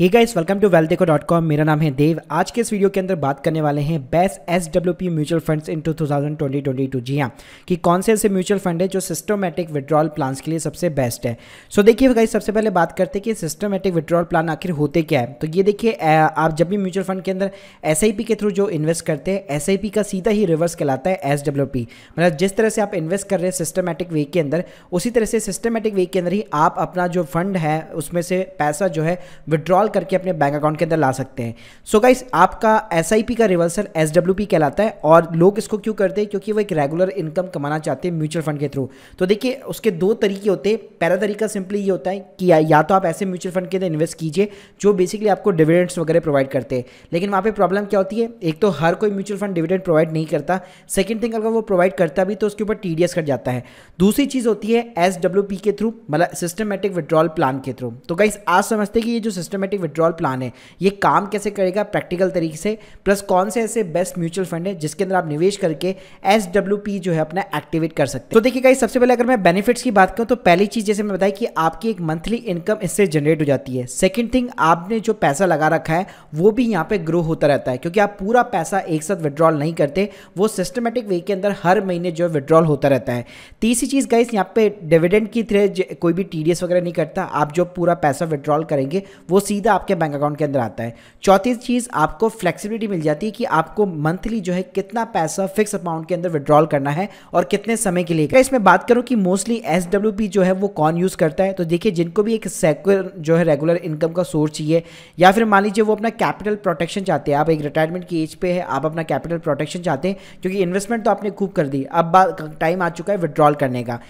he guys welcome to well देखो dot com मेरा नाम है देव आज के इस वीडियो के अंदर बात करने वाले हैं best S W P mutual funds in two thousand twenty twenty two जी हाँ कि कौन से ऐसे म्यूचुअल फंड है जो सिस्टमेटिक विड्रॉल प्लान्स के लिए सबसे बेस्ट है सो so, देखिए गाइस सबसे पहले बात करते हैं कि सिस्टमेटिक विड्रॉल प्लान आखिर होते क्या है तो ये देखिए आप जब भी म्यूचुअल फंड के अंदर एस आई पी के थ्रू जो इन्वेस्ट करते हैं एस आई पी का सीधा ही रिवर्स कहलाता है एस डब्ल्यू पी मतलब जिस तरह से आप इन्वेस्ट कर रहे हैं सिस्टमेटिक वे के अंदर उसी तरह से सिस्टमेटिक वे के अंदर ही आप अपना जो फंड है उसमें से पैसा जो है विड्रॉल विड्रॉल करके अपने बैंक अकाउंट के अंदर ला सकते हैं सो so गाइस आपका एस का रिवर्सल एस कहलाता है और लोग इसको क्यों करते हैं क्योंकि वो एक रेगुलर इनकम कमाना चाहते हैं म्यूचुअल फंड के थ्रू तो देखिए उसके दो तरीके होते हैं पहला तरीका सिंपली ये होता है कि या, तो आप ऐसे म्यूचुअल फंड के अंदर इन्वेस्ट कीजिए जो बेसिकली आपको डिविडेंड्स वगैरह प्रोवाइड करते हैं लेकिन वहाँ पर प्रॉब्लम क्या होती है एक तो हर कोई म्यूचुअल फंड डिविडेंड प्रोवाइड नहीं करता सेकेंड थिंग अगर वो प्रोवाइड करता भी तो उसके ऊपर टी कट जाता है दूसरी चीज़ होती है एस के थ्रू मतलब सिस्टमेटिक विड्रॉल प्लान के थ्रू तो गाइस आज समझते हैं कि ये जो सिस्टमेटिक सिस्टमेटिक विड्रॉल प्लान है ये काम कैसे करेगा प्रैक्टिकल तरीके से प्लस कौन से ऐसे बेस्ट म्यूचुअल फंड है जिसके अंदर आप निवेश करके एस जो है अपना एक्टिवेट कर सकते हैं तो देखिए गाइस सबसे पहले अगर मैं बेनिफिट्स की बात करूँ तो पहली चीज़ जैसे मैं बताई कि आपकी एक मंथली इनकम इससे जनरेट हो जाती है सेकेंड थिंग आपने जो पैसा लगा रखा है वो भी यहाँ पे ग्रो होता रहता है क्योंकि आप पूरा पैसा एक साथ विड्रॉल नहीं करते वो सिस्टमेटिक वे के अंदर हर महीने जो है विड्रॉल होता रहता है तीसरी चीज़ गाइस यहाँ पे डिविडेंड की तरह कोई भी टी वगैरह नहीं करता आप जो पूरा पैसा विड्रॉल करेंगे वो सीधे सीधा आपके बैंक अकाउंट के अंदर आता है चौथी चीज़ आपको फ्लेक्सिबिलिटी मिल जाती है कि आपको मंथली जो है कितना पैसा फिक्स अमाउंट के अंदर विड्रॉल करना है और कितने समय के लिए इसमें बात करूँ कि मोस्टली एस जो है वो कौन यूज़ करता है तो देखिए जिनको भी एक सेक्युलर जो है रेगुलर इनकम का सोर्स चाहिए या फिर मान लीजिए वो अपना कैपिटल प्रोटेक्शन चाहते हैं आप एक रिटायरमेंट की एज पे है आप अपना कैपिटल प्रोटेक्शन चाहते हैं क्योंकि इन्वेस्टमेंट तो आपने खूब कर दी अब टाइम आ चुका है विड्रॉल करने का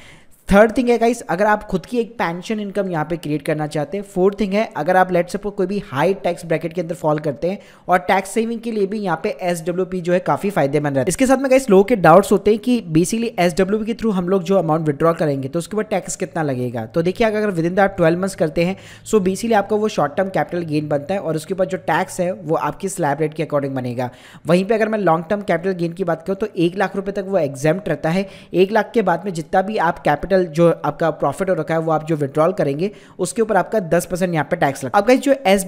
थर्ड थिंग है गाइस अगर आप खुद की एक पेंशन इनकम यहाँ पे क्रिएट करना चाहते हैं फोर्थ थिंग है अगर आप लेट्स सपोज कोई भी हाई टैक्स ब्रैकेट के अंदर फॉल करते हैं और टैक्स सेविंग के लिए भी यहाँ पे एस जो है काफी फायदेमंद है इसके साथ में गाइस लोगों के डाउट्स होते हैं कि बेसिकली एस के थ्रू हम लोग जो अमाउंट विड्रॉ करेंगे तो उसके ऊपर टैक्स कितना लगेगा तो देखिए अगर within the twelve months करते हैं सो बेसिकली आपका वो शॉर्ट टर्म कैपिटल गेन बनता है और उसके ऊपर जो टैक्स है वो आपकी स्लैब रेट के अकॉर्डिंग बनेगा वहीं पर अगर मैं लॉन्ग टर्म कैपिटल गेन की बात करूँ तो एक लाख रुपये तक वो एग्जाम रहता है एक लाख के बाद में जितना भी आप कैपिटल टोटल जो आपका प्रॉफिट हो रखा है वो आप जो विड्रॉल करेंगे उसके ऊपर आपका दस परसेंट यहाँ पे टैक्स लगता है आपका जो एस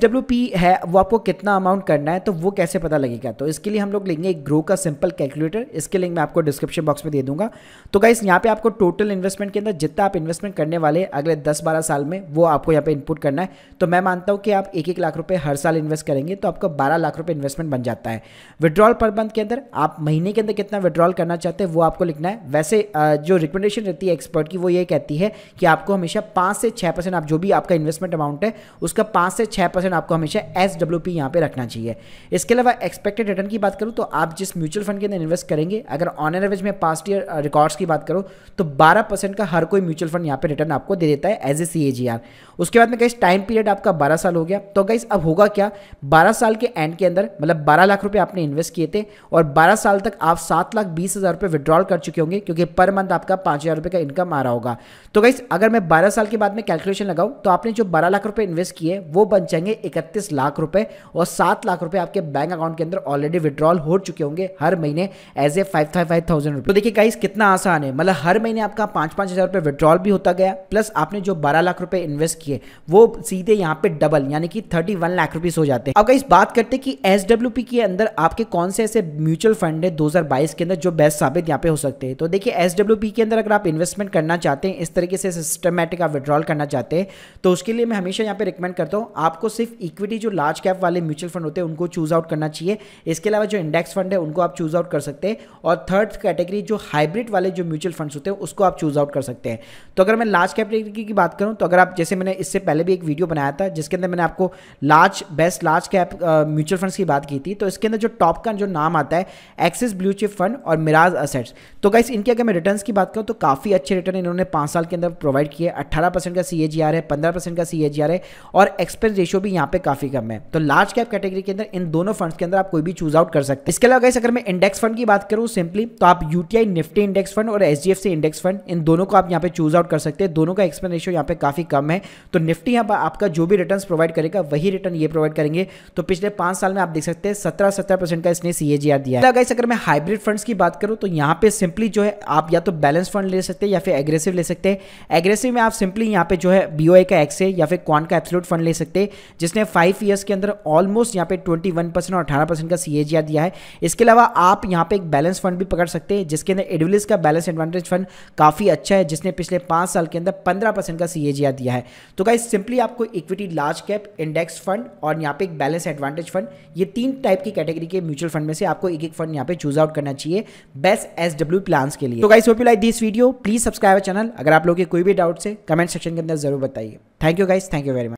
है वो आपको कितना अमाउंट करना है तो वो कैसे पता लगेगा तो इसके लिए हम लोग लेंगे एक ग्रो का सिंपल कैलकुलेटर इसके लिंक मैं आपको डिस्क्रिप्शन बॉक्स में दे दूंगा तो गाइस यहाँ पे आपको टोटल इन्वेस्टमेंट के अंदर जितना आप इन्वेस्टमेंट करने वाले अगले दस बारह साल में वो आपको यहाँ पे इनपुट करना है तो मैं मानता हूँ कि आप एक एक लाख रुपये हर साल इन्वेस्ट करेंगे तो आपको बारह लाख रुपये इन्वेस्टमेंट बन जाता है विड्रॉल पर मंथ के अंदर आप महीने के अंदर कितना विड्रॉल करना चाहते हैं वो आपको लिखना है वैसे जो रिकमेंडेशन रहती है एक्सपर्ट कि वो ये कहती है कि आपको हमेशा पाँच से छः परसेंट आप जो भी आपका इन्वेस्टमेंट अमाउंट है उसका पाँच से छः परसेंट आपको हमेशा एस डब्ल्यू पी यहाँ पर रखना चाहिए इसके अलावा एक्सपेक्टेड रिटर्न की बात करूँ तो आप जिस म्यूचुअल फंड के अंदर इन्वेस्ट करेंगे अगर ऑन एवरेज में पास्ट ईयर रिकॉर्ड्स की बात करूँ तो बारह परसेंट का हर कोई म्यूचुअल फंड यहाँ पर रिटर्न आपको दे देता है as a C A ji are उसके बाद में गाइस टाइम पीरियड आपका बारह साल हो गया तो गाइस अब होगा क्या बारह साल के एंड के अंदर मतलब बारह लाख रुपये आपने इन्वेस्ट किए थे और बारह साल तक आप सात लाख बीस हज़ार रुपये विड्रॉल कर चुके होंगे क्योंकि पर मंथ आपका पाँच हज़ार रुपये का इनकम आ रहा होगा तो गाइस अगर मैं 12 साल के बाद में कैलकुलेशन लगाऊं तो आपने जो 12 लाख रुपए इन्वेस्ट किए वो बन जाएंगे 31 लाख रुपए और 7 लाख रुपए आपके बैंक अकाउंट के अंदर ऑलरेडी विड्रॉल हो चुके होंगे हर महीने as a five five five thousand रुपये तो देखिए गाइस कितना आसान है मतलब हर महीने आपका पांच पांच हज़ार रुपए विड्रॉल भी होता गया प्लस आपने जो बारह लाख रुपए इन्वेस्ट किए वो सीधे यहाँ पे डबल यानी कि थर्टी वन लाख रुपीज़ हो जाते हैं अब गाइस बात करते हैं कि एस के अंदर आपके कौन से ऐसे म्यूचुअल फंड है दो के अंदर जो बेस्ट साबित यहाँ पे हो सकते हैं तो देखिए एस के अंदर अगर आप इन्वेस्टमेंट करना करना चाहते हैं इस तरीके से सिस्टमेटिक आप विड्रॉल करना चाहते हैं तो उसके लिए मैं हमेशा यहाँ पे रिकमेंड करता हूँ आपको सिर्फ इक्विटी जो लार्ज कैप वाले म्यूचुअल फंड होते हैं उनको चूज आउट करना चाहिए इसके अलावा जो इंडेक्स फंड है उनको आप चूज आउट कर सकते हैं और थर्ड कैटेगरी जो हाइब्रिड वाले जो म्यूचुअल फंड होते हैं उसको आप चूज आउट कर सकते हैं तो अगर मैं लार्ज कैप की बात करूँ तो अगर आप जैसे मैंने इससे पहले भी एक वीडियो बनाया था जिसके अंदर मैंने आपको large best large cap mutual fund की बात की थी तो इसके अंदर जो टॉप का जो नाम आता है एक्सिस ब्लू चिप फंड और मिराज असेट्स तो गाइस इनके अगर मैं रिटर्न की बात करूँ तो काफ़ी अच्छे रिटर्न इन्होंने पाँच साल के अंदर प्रोवाइड किया है अट्ठारह परसेंट का सी है पंद्रह परसेंट का सी है और एक्सपेंस रेशियो भी यहाँ पे काफ़ी कम है तो लार्ज कैप कैटेगरी के अंदर इन दोनों फंड्स के अंदर आप कोई भी चूज आउट कर सकते हैं इसके अलावा अगर मैं इंडेक्स फंड की बात करूँ सिंपली तो आप यूटीआई निफ्टी इंडेक्स फंड और एच इंडेक्स फंड इन दोनों को आप यहाँ पे चूज आउट कर सकते हैं दोनों का एक्सपेंस रेशियो यहाँ पे काफ़ी कम है तो निफ्टी यहाँ पर आपका जो भी रिटर्न प्रोवाइड करेगा वही रिटर्न ये प्रोवाइड करेंगे तो पिछले पांच साल में आप देख सकते हैं सत्रह सत्रह परसेंट का इसने सी दिया है तो अगर मैं हाइब्रिड फंड्स की बात करूँ तो यहाँ पे सिंपली जो है आप या तो बैलेंस फंड ले सकते हैं या फिर एग्रेसिव ले सकते हैं एग्रेसिव में आप सिंपली यहाँ पे जो है बी का एक्स है या फिर क्वान का एप्सलूट फंड ले सकते हैं जिसने फाइव ईयर्स के अंदर ऑलमोस्ट यहाँ पे ट्वेंटी वन परसेंट और अठारह परसेंट का सी दिया है इसके अलावा आप यहाँ पे एक बैलेंस फंड भी पकड़ सकते हैं जिसके अंदर एडविलिस का बैलेंस एडवांटेज फंड काफ़ी अच्छा है जिसने पिछले पांच साल के अंदर पंद्रह परसेंट का सी दिया है तो गाइज सिंपली आपको equity large cap index fund और यहाँ पे एक बैलेंस एडवांटेज फंड ये तीन टाइप की कैटेगरी के म्यूचुअल फंड में से आपको एक एक फंड यहाँ पे चूज आउट करना चाहिए बेस्ट एसडब्ल्यू डब्ल्यू प्लान्स के लिए तो guys hope you like this video please subscribe channel अगर आप लोग के कोई भी डाउट्स है कमेंट सेक्शन के अंदर जरूर बताइए thank you guys thank you very much